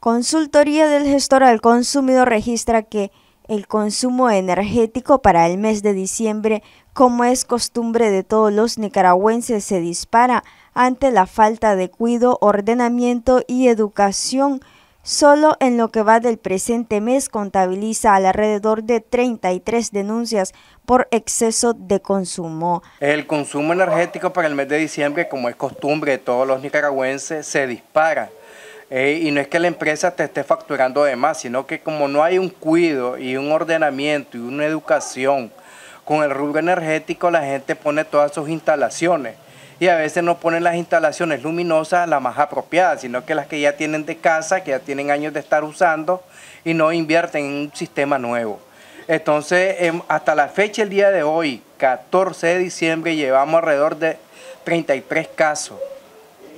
Consultoría del gestor al consumido registra que el consumo energético para el mes de diciembre, como es costumbre de todos los nicaragüenses, se dispara ante la falta de cuidado, ordenamiento y educación. Solo en lo que va del presente mes contabiliza alrededor de 33 denuncias por exceso de consumo. El consumo energético para el mes de diciembre, como es costumbre de todos los nicaragüenses, se dispara eh, y no es que la empresa te esté facturando de más, sino que como no hay un cuido y un ordenamiento y una educación con el rubro energético, la gente pone todas sus instalaciones. Y a veces no ponen las instalaciones luminosas las más apropiadas, sino que las que ya tienen de casa, que ya tienen años de estar usando y no invierten en un sistema nuevo. Entonces, em, hasta la fecha, el día de hoy, 14 de diciembre, llevamos alrededor de 33 casos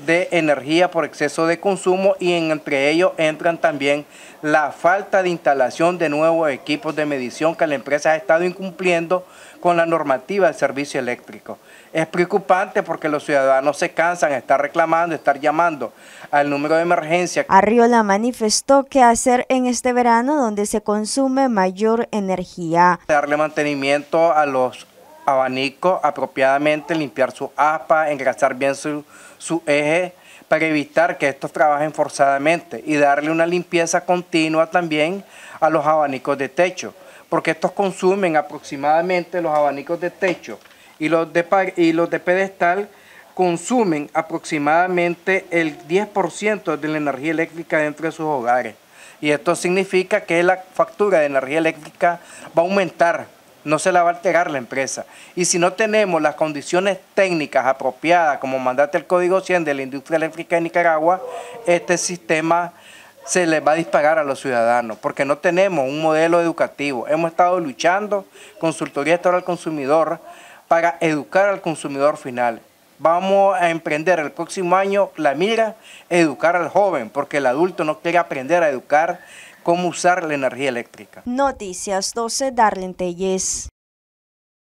de energía por exceso de consumo y entre ellos entran también la falta de instalación de nuevos equipos de medición que la empresa ha estado incumpliendo con la normativa del servicio eléctrico. Es preocupante porque los ciudadanos se cansan de estar reclamando, de estar llamando al número de emergencia. Arriola manifestó que hacer en este verano donde se consume mayor energía. Darle mantenimiento a los abanico apropiadamente, limpiar su aspa, engrasar bien su, eje para evitar que estos trabajen forzadamente y darle una limpieza continua también a los abanicos de techo, porque estos consumen aproximadamente los abanicos de techo y los de, y los de pedestal consumen aproximadamente el 10% de la energía eléctrica dentro de sus hogares. Y esto significa que la factura de energía eléctrica va a aumentar no se la va a alterar la empresa. Y si no tenemos las condiciones técnicas apropiadas, como mandate el Código 100 de la industria eléctrica de Nicaragua, este sistema se le va a disparar a los ciudadanos, porque no tenemos un modelo educativo. Hemos estado luchando, consultoría estatal al consumidor, para educar al consumidor final. Vamos a emprender el próximo año la mira, educar al joven, porque el adulto no quiere aprender a educar cómo usar la energía eléctrica. Noticias 12, Darlene Telles.